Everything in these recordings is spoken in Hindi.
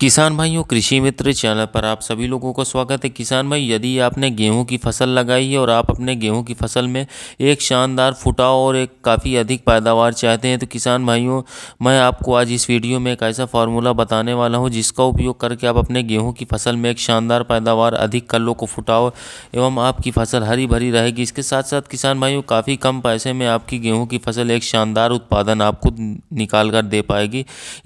किसान भाइयों कृषि मित्र चैनल पर आप सभी लोगों का स्वागत है किसान भाई यदि आपने गेहूं की फसल लगाई है और आप अपने गेहूं की फसल में एक शानदार फुटाव और एक काफ़ी अधिक पैदावार चाहते हैं तो किसान भाइयों मैं आपको आज इस वीडियो में एक ऐसा फार्मूला बताने वाला हूं जिसका उपयोग करके आप अपने गेहूँ की फसल में एक शानदार पैदावार अधिक कल्लो को फुटाओ एवं आपकी फसल हरी भरी रहेगी इसके साथ साथ किसान भाइयों काफ़ी कम पैसे में आपकी गेहूँ की फसल एक शानदार उत्पादन आपको निकाल कर दे पाएगी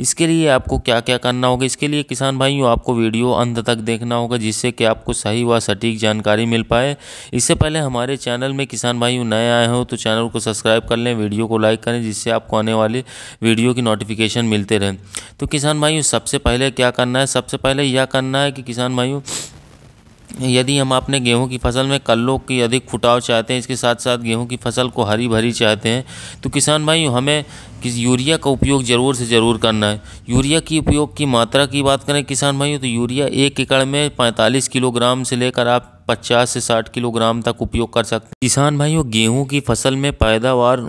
इसके लिए आपको क्या क्या करना होगा इसके लिए इसलिए किसान भाइयों आपको वीडियो अंत तक देखना होगा जिससे कि आपको सही व सटीक जानकारी मिल पाए इससे पहले हमारे चैनल में किसान भाइयों नए आए हों तो चैनल को सब्सक्राइब कर लें वीडियो को लाइक करें जिससे आपको आने वाली वीडियो की नोटिफिकेशन मिलते रहें तो किसान भाइयों सबसे पहले क्या करना है सबसे पहले यह करना है कि किसान भाइयों यदि हम अपने गेहूं की फसल में कल्लों की अधिक फुटाव चाहते हैं इसके साथ साथ गेहूं की फसल को हरी भरी चाहते हैं तो किसान भाई हमें किस यूरिया का उपयोग ज़रूर से ज़रूर करना है यूरिया की उपयोग की मात्रा की बात करें किसान भाइयों तो यूरिया एक एकड़ में 45 किलोग्राम से लेकर आप 50 से 60 किलोग्राम तक उपयोग कर सकते हैं किसान भाइयों गेहूं की फसल में पैदावार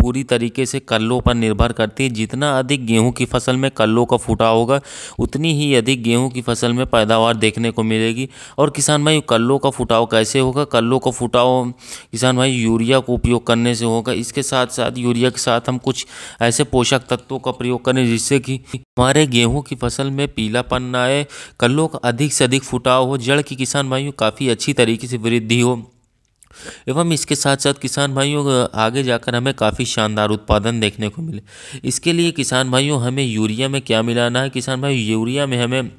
पूरी तरीके से कल्लों पर निर्भर करती है जितना अधिक गेहूं की फसल में कल्लों का फूटा होगा उतनी ही अधिक गेहूं की फसल में पैदावार देखने को मिलेगी और किसान भाई कल्लों का फुटाव कैसे होगा कल्लों का फुटाव किसान भाई यूरिया को उपयोग करने से होगा इसके साथ साथ यूरिया के साथ हम कुछ ऐसे पोषक तत्वों का प्रयोग करें जिससे कि हमारे गेहूँ की फसल में पीलापन ना आए कल्लों का अधिक से अधिक फुटाव हो जड़ की किसान भाइयों काफ़ी अच्छी तरीके से वृद्धि हो एवं इसके साथ साथ किसान भाइयों आगे जाकर हमें काफ़ी शानदार उत्पादन देखने को मिले इसके लिए किसान भाइयों हमें यूरिया में क्या मिलाना है किसान भाई यूरिया में हमें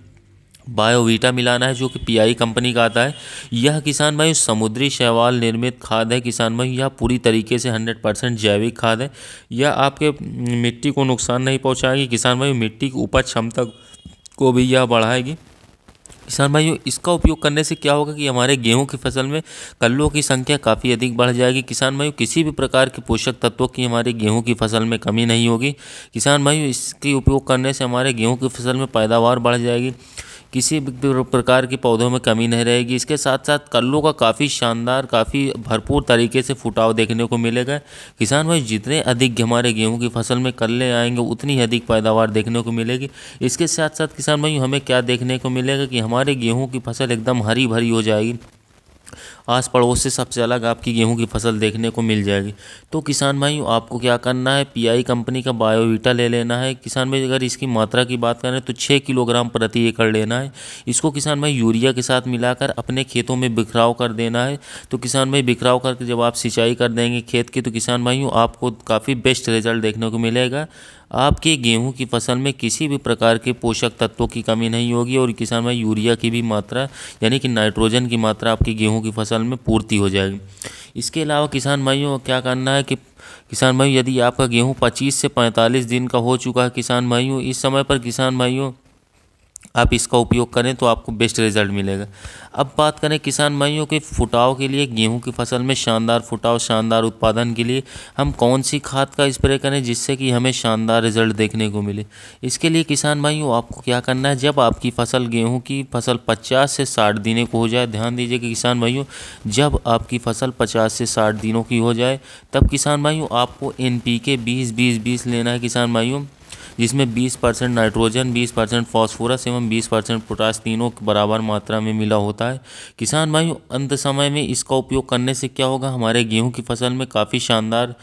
बायोवीटा मिलाना है जो कि पीआई कंपनी का आता है यह किसान भाई समुद्री शैवाल निर्मित खाद है किसान भाई यह पूरी तरीके से 100 परसेंट जैविक खाद है यह आपके मिट्टी को नुकसान नहीं पहुंचाएगी किसान भाई मिट्टी की उपज क्षमता को भी यह बढ़ाएगी किसान भाइयों इसका उपयोग करने से क्या होगा कि हमारे गेहूं की फसल में कल्लों की संख्या काफ़ी अधिक बढ़ जाएगी किसान भाइयों किसी भी प्रकार के पोषक तत्वों की हमारे गेहूं की फसल में कमी नहीं होगी किसान भाइयों इसके उपयोग करने से हमारे गेहूं की फसल में पैदावार बढ़ जाएगी किसी भी प्रकार के पौधों में कमी नहीं रहेगी इसके साथ साथ कल्लों का काफ़ी शानदार काफ़ी भरपूर तरीके से फुटाव देखने को मिलेगा किसान भाई जितने अधिक हमारे गेहूँ की फसल में कल्ले आएंगे उतनी अधिक पैदावार देखने को मिलेगी इसके साथ साथ किसान भाई हमें क्या देखने को मिलेगा कि हमारे गेहूँ की फसल एकदम हरी भरी हो जाएगी आस पड़ोस से सबसे अलग आपकी गेहूं की फसल देखने को मिल जाएगी तो किसान भाइयों आपको क्या करना है पीआई कंपनी का बायोवीटा ले लेना है किसान भाई अगर इसकी मात्रा की बात करें तो छः किलोग्राम प्रति एकड़ लेना है इसको किसान भाई यूरिया के साथ मिलाकर अपने खेतों में बिखराव कर देना है तो किसान भाई बिखराव करके जब आप सिंचाई कर देंगे खेत की तो किसान भाइयों आपको काफ़ी बेस्ट रिजल्ट देखने को मिलेगा आपके गेहूं की फसल में किसी भी प्रकार के पोषक तत्वों की कमी नहीं होगी और किसान में यूरिया की भी मात्रा यानी कि नाइट्रोजन की मात्रा आपकी गेहूं की फसल में पूर्ति हो जाएगी इसके अलावा किसान भाइयों क्या करना है कि किसान भाई यदि आपका गेहूं 25 से 45 दिन का हो चुका है किसान भाइयों इस समय पर किसान भाइयों आप इसका उपयोग करें तो आपको बेस्ट रिजल्ट मिलेगा अब बात करें किसान भाइयों के फुटाव के लिए गेहूं की फसल में शानदार फुटाव शानदार उत्पादन के लिए हम कौन सी खाद का स्प्रे करें जिससे कि हमें शानदार रिजल्ट देखने को मिले इसके लिए किसान भाइयों आपको क्या करना है जब आपकी फसल गेहूँ की फसल पचास से साठ दिनों को हो जाए ध्यान दीजिए कि किसान भाइयों जब आपकी फसल पचास से साठ दिनों की हो जाए तब किसान भाइयों आपको एन पी के बीस बीस बीस लेना है किसान भाइयों जिसमें 20 परसेंट नाइट्रोजन 20 परसेंट फॉस्फोरस एवं 20 परसेंट पोटास तीनों बराबर मात्रा में मिला होता है किसान भाई अंत समय में इसका उपयोग करने से क्या होगा हमारे गेहूँ की फसल में काफ़ी शानदार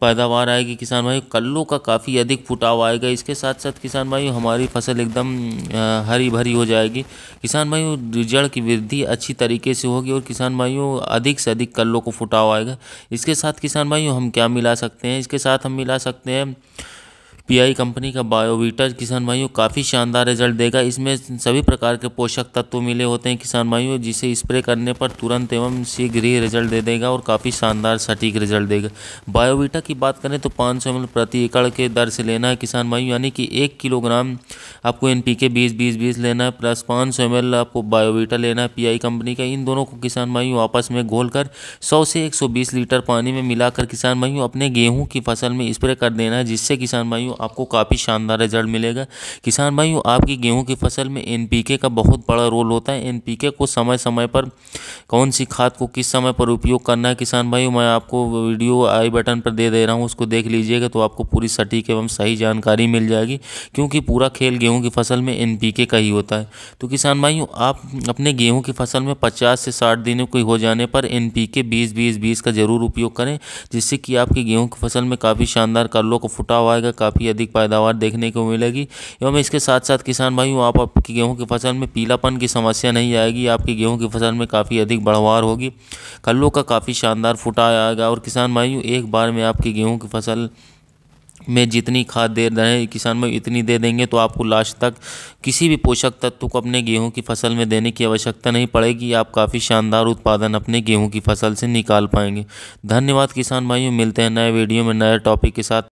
पैदावार आएगी किसान भाई कल्लों का काफ़ी अधिक फुटाव आएगा इसके साथ साथ किसान भाई हमारी फसल एकदम हरी भरी हो जाएगी किसान भाई जड़ की वृद्धि अच्छी तरीके से होगी और किसान भाइयों अधिक से अधिक कल्लों को फुटाव आएगा इसके साथ किसान भाई हम क्या मिला सकते हैं इसके साथ हम मिला सकते हैं पीआई कंपनी का बायोवीटा किसान भाइयों काफ़ी शानदार रिजल्ट देगा इसमें सभी प्रकार के पोषक तत्व मिले होते हैं किसान भाइयों जिसे स्प्रे करने पर तुरंत एवं शीघ्र ही रिजल्ट दे देगा और काफ़ी शानदार सटीक रिजल्ट देगा बायोवीटा की बात करें तो पाँच सौ एम प्रति एकड़ के दर से लेना है किसान भाइयों यानी कि एक किलोग्राम आपको एन पी के बीस बीस बीस लेना है प्लस पाँच सौ एम आपको बायोवीटा लेना है पी आई कंपनी का इन दोनों को किसान भाइयों आपस में घोल कर सौ से एक सौ बीस लीटर पानी में मिलाकर किसान भाइयों अपने गेहूँ की फसल में स्प्रे कर देना है जिससे किसान भाइयों भाइयों आपको काफ़ी शानदार रिजल्ट मिलेगा किसान भाइयों आपकी गेहूँ की फसल में एनपीके का बहुत बड़ा रोल होता है एनपीके को समय समय पर कौन सी खाद को किस समय पर उपयोग करना है किसान भाइयों मैं आपको वीडियो आई बटन पर दे दे रहा हूँ उसको देख लीजिएगा तो आपको पूरी सटीक एवं सही जानकारी मिल जाएगी क्योंकि पूरा खेल गेहूँ की फसल में एन का ही होता है तो किसान भाइयों आप अपने गेहूँ की फसल में पचास से साठ दिनों की हो जाने पर एन पी के बीस बीस बीस का ज़रूर उपयोग करें जिससे कि आपकी गेहूँ की फसल में काफ़ी शानदार कलों का फुटाव आएगा काफ़ी की अधिक पैदावार देखने को मिलेगी एवं इसके साथ साथ किसान भाइयों आप आपकी गेहूँ की फसल में पीलापन की समस्या नहीं आएगी आपकी गेहूँ की फसल में काफ़ी अधिक बढ़वार होगी कल्लों का काफ़ी शानदार फुटा आएगा और किसान भाइयों एक बार में आपकी गेहूँ की फसल में जितनी खाद दे रहे किसान में इतनी दे देंगे तो आपको लास्ट तक किसी भी पोषक तत्व को अपने गेहूं की फसल में देने की आवश्यकता नहीं पड़ेगी आप काफ़ी शानदार उत्पादन अपने गेहूं की फसल से निकाल पाएंगे धन्यवाद किसान भाइयों मिलते हैं नए वीडियो में नए टॉपिक के साथ